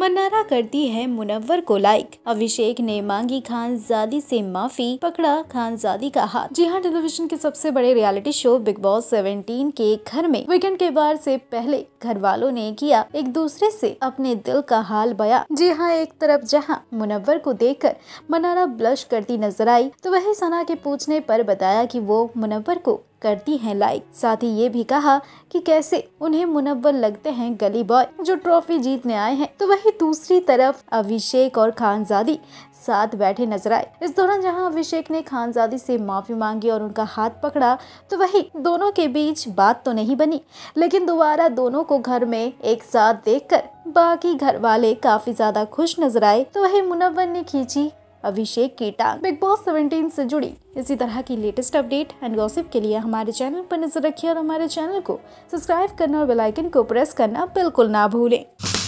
मनारा करती है मुनव्वर को लाइक अभिषेक ने मांगी खानजादी से माफी पकड़ा खानजादी का हाथ जी हाँ टेलीविजन के सबसे बड़े रियलिटी शो बिग बॉस 17 के घर में वीकेंड के बार से पहले घर वालों ने किया एक दूसरे से अपने दिल का हाल बया जी हाँ एक तरफ जहाँ मुनव्वर को देख मनारा ब्लश करती नजर आई तो वही सना के पूछने आरोप बताया की वो मुनव्वर को करती हैं लाइक साथ ही ये भी कहा कि कैसे उन्हें मुनव्वर लगते हैं गली बॉय जो ट्रॉफी जीतने आए हैं तो वही दूसरी तरफ अभिषेक और खानजादी साथ बैठे नजर आए इस दौरान जहां अभिषेक ने खानजादी से माफी मांगी और उनका हाथ पकड़ा तो वही दोनों के बीच बात तो नहीं बनी लेकिन दोबारा दोनों को घर में एक साथ देख बाकी घर वाले काफी ज्यादा खुश नजर आए तो वही मुनवर ने खींची अभिषेक केटा बिग बॉस 17 से जुड़ी इसी तरह की लेटेस्ट अपडेट एंड गॉसिप के लिए हमारे चैनल पर नजर रखिए और हमारे चैनल को सब्सक्राइब करना और बेलाइकन को प्रेस करना बिल्कुल ना भूलें